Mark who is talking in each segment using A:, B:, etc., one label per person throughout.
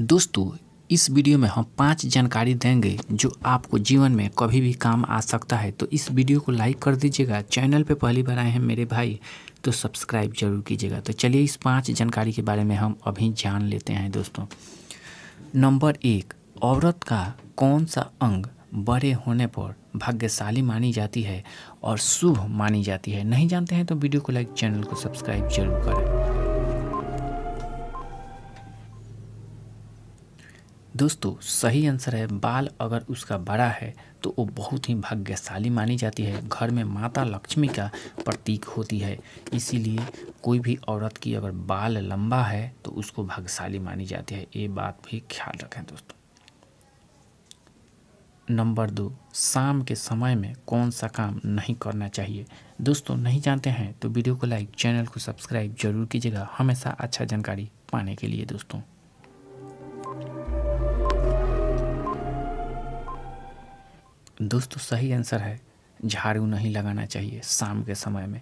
A: दोस्तों इस वीडियो में हम पांच जानकारी देंगे जो आपको जीवन में कभी भी काम आ सकता है तो इस वीडियो को लाइक कर दीजिएगा चैनल पे पहली बार आए हैं मेरे भाई तो सब्सक्राइब जरूर कीजिएगा तो चलिए इस पांच जानकारी के बारे में हम अभी जान लेते हैं दोस्तों नंबर एक औरत का कौन सा अंग बड़े होने पर भाग्यशाली मानी जाती है और शुभ मानी जाती है नहीं जानते हैं तो वीडियो को लाइक चैनल को सब्सक्राइब जरूर करें दोस्तों सही आंसर है बाल अगर उसका बड़ा है तो वो बहुत ही भाग्यशाली मानी जाती है घर में माता लक्ष्मी का प्रतीक होती है इसीलिए कोई भी औरत की अगर बाल लंबा है तो उसको भाग्यशाली मानी जाती है ये बात भी ख्याल रखें दोस्तों नंबर दो शाम के समय में कौन सा काम नहीं करना चाहिए दोस्तों नहीं जानते हैं तो वीडियो को लाइक चैनल को सब्सक्राइब जरूर कीजिएगा हमेशा अच्छा जानकारी पाने के लिए दोस्तों दोस्तों तो सही आंसर है झाड़ू नहीं लगाना चाहिए शाम के समय में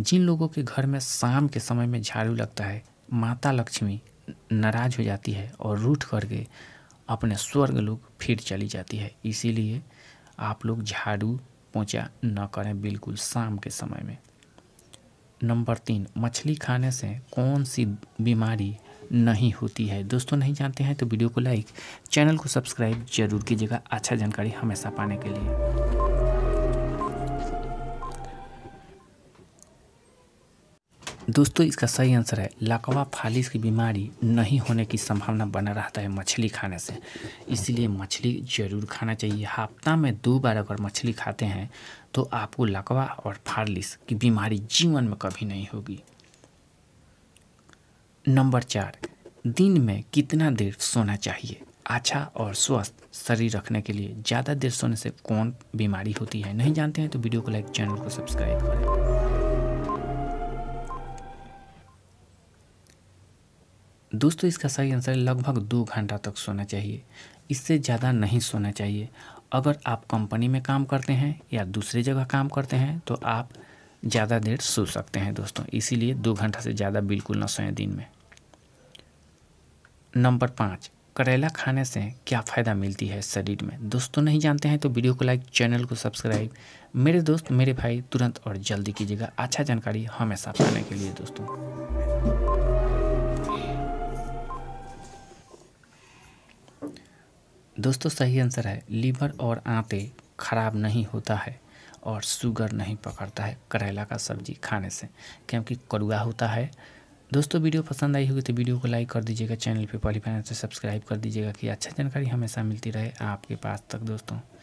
A: जिन लोगों के घर में शाम के समय में झाड़ू लगता है माता लक्ष्मी नाराज हो जाती है और रूठ करके अपने स्वर्ग लोग फिर चली जाती है इसीलिए आप लोग झाड़ू पहुँचा न करें बिल्कुल शाम के समय में नंबर तीन मछली खाने से कौन सी बीमारी नहीं होती है दोस्तों नहीं जानते हैं तो वीडियो को लाइक चैनल को सब्सक्राइब जरूर कीजिएगा अच्छा जानकारी हमेशा पाने के लिए दोस्तों इसका सही आंसर है लकवा फालिस की बीमारी नहीं होने की संभावना बना रहता है मछली खाने से इसलिए मछली ज़रूर खाना चाहिए हफ्ता में दो बार अगर मछली खाते हैं तो आपको लकवा और फालिस की बीमारी जीवन में कभी नहीं होगी नंबर चार दिन में कितना देर सोना चाहिए अच्छा और स्वस्थ शरीर रखने के लिए ज़्यादा देर सोने से कौन बीमारी होती है नहीं जानते हैं तो वीडियो को लाइक चैनल को सब्सक्राइब करें दोस्तों इसका सही आंसर है लगभग दो घंटा तक सोना चाहिए इससे ज़्यादा नहीं सोना चाहिए अगर आप कंपनी में काम करते हैं या दूसरी जगह काम करते हैं तो आप ज़्यादा देर सो सकते हैं दोस्तों इसीलिए दो घंटा से ज़्यादा बिल्कुल ना सोएं दिन में नंबर पाँच करेला खाने से क्या फ़ायदा मिलती है शरीर में दोस्तों नहीं जानते हैं तो वीडियो को लाइक चैनल को सब्सक्राइब मेरे दोस्त मेरे भाई तुरंत और जल्दी कीजिएगा अच्छा जानकारी हमेशा पाने के लिए दोस्तों दोस्तों सही आंसर है लीवर और आंते खराब नहीं होता है और शुगर नहीं पकड़ता है करेला का सब्जी खाने से क्योंकि कड़ुआ होता है दोस्तों वीडियो पसंद आई होगी तो वीडियो को लाइक कर दीजिएगा चैनल पे पॉली फाइनेंस से तो सब्सक्राइब कर दीजिएगा कि अच्छा जानकारी हमेशा मिलती रहे आपके पास तक दोस्तों